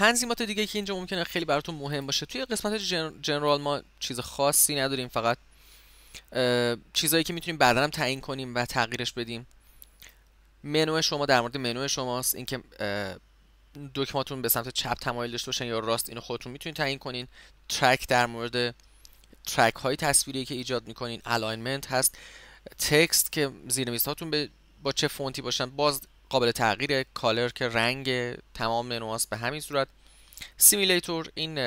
تنظیمات دیگه که اینجا ممکنه خیلی براتون مهم باشه توی قسمت جنرال ما چیز خاصی نداریم فقط چیزایی که میتونیم بعدا هم تعیین کنیم و تغییرش بدیم منو شما در مورد منو شماست اینکه دکمهاتون به سمت چپ تمایل داشته باشن یا راست اینو خودتون میتونید تعیین کنین ترک در مورد ترک های تصویری که ایجاد میکنین الاینمنت هست تکست که زیر هاتون به با چه فونتی باشن باز قابل تغییر کالر که رنگ تمام نواس به همین صورت سیمیلیتور این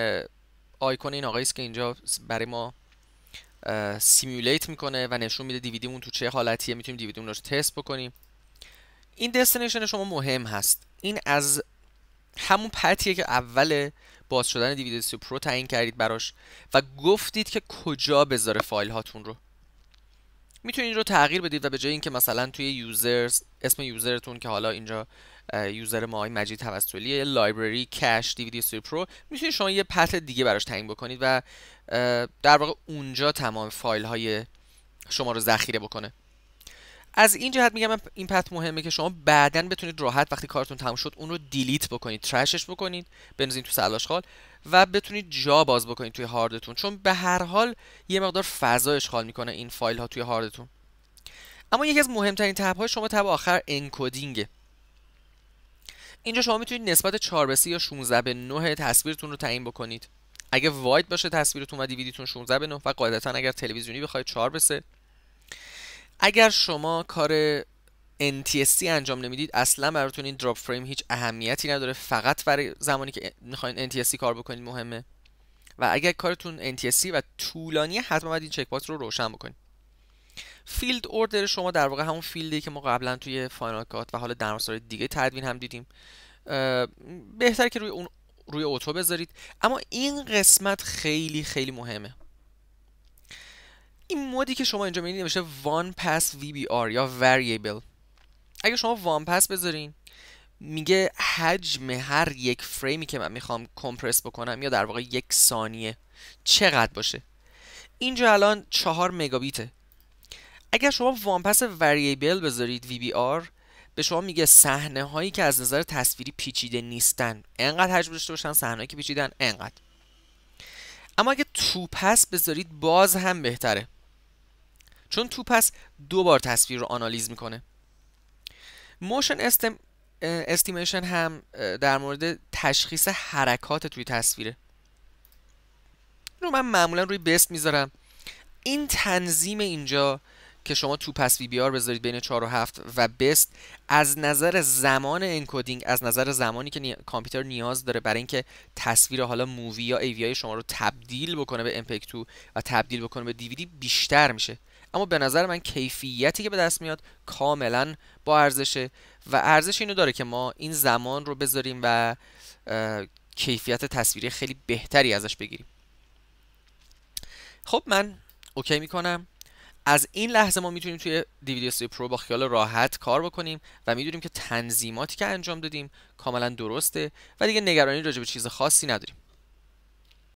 آیکون این آقایی است که اینجا برای ما سیمیولیت میکنه و نشون میده دیویدیمون تو چه حالتیه میتونیم دیویدیمون رو تست بکنیم این دستینیشن شما مهم هست این از همون پتیه که اول باز شدن دیویدیسی پرو تعیین کردید براش و گفتید که کجا بذاره فایل هاتون رو میتونید این رو تغییر بدید و به جای اینکه مثلا توی یوزرز اسم یوزرتون که حالا اینجا یوزر ما مجید توسلی لایبرری کش دیویدی سی پرو میتونید شما یه پت دیگه براش تعیین بکنید و در واقع اونجا تمام فایل های شما رو ذخیره بکنه از این جهت میگم این پت مهمه که شما بعدا بتونید راحت وقتی کارتون تموم شد اون رو دیلیت بکنید ترشش بکنید بنزین تو سلاش خال و بتونید جا باز بکنید توی هاردتون چون به هر حال یه مقدار فضا اشغال میکنه این فایل ها توی هاردتون اما یکی از مهمترین تب های شما تب آخر انکودینگ اینجا شما میتونید نسبت 4 به 3 یا 16 به 9 تصویرتون رو تعیین بکنید اگه واید باشه تصویرتون و دیویدیتون 16 به 9 و قاعدتا اگر تلویزیونی بخواید 4 به 3 اگر شما کار NTSC انجام نمیدید اصلا براتون این دراپ فریم هیچ اهمیتی نداره فقط برای زمانی که میخواین NTSC کار بکنید مهمه و اگر کارتون NTSC و طولانی حتما باید این چک رو روشن بکنید فیلد اوردر شما در واقع همون فیلدی که ما قبلا توی فاینال کات و حالا در دیگه تدوین هم دیدیم بهتر که روی اون روی اوتو بذارید اما این قسمت خیلی خیلی مهمه این مودی که شما اینجا میبینید نوشته وان پس وی بی آر یا وریبل اگه شما وان پس بذارین میگه حجم هر یک فریمی که من میخوام کمپرس بکنم یا در واقع یک ثانیه چقدر باشه اینجا الان چهار مگابیته اگر شما وانپس وریبل بذارید وی بی آر به شما میگه صحنه هایی که از نظر تصویری پیچیده نیستن انقدر حجم داشته باشن صحنه که پیچیدن انقدر اما اگه تو پس بذارید باز هم بهتره چون تو پس دو بار تصویر رو آنالیز میکنه موشن استم... استیمیشن هم در مورد تشخیص حرکات توی تصویره رو من معمولا روی بست میذارم این تنظیم اینجا که شما تو پس وی بی آر بذارید بین 4 و 7 و بست از نظر زمان انکودینگ از نظر زمانی که کامپیوتر نیاز داره برای اینکه تصویر حالا مووی یا ای وی شما رو تبدیل بکنه به امپکتو 2 و تبدیل بکنه به دیویدی بیشتر میشه اما به نظر من کیفیتی که به دست میاد کاملا با ارزشه و ارزش اینو داره که ما این زمان رو بذاریم و کیفیت تصویری خیلی بهتری ازش بگیریم خب من اوکی میکنم از این لحظه ما میتونیم توی دیویدی پرو با خیال راحت کار بکنیم و میدونیم که تنظیماتی که انجام دادیم کاملا درسته و دیگه نگرانی راجع به چیز خاصی نداریم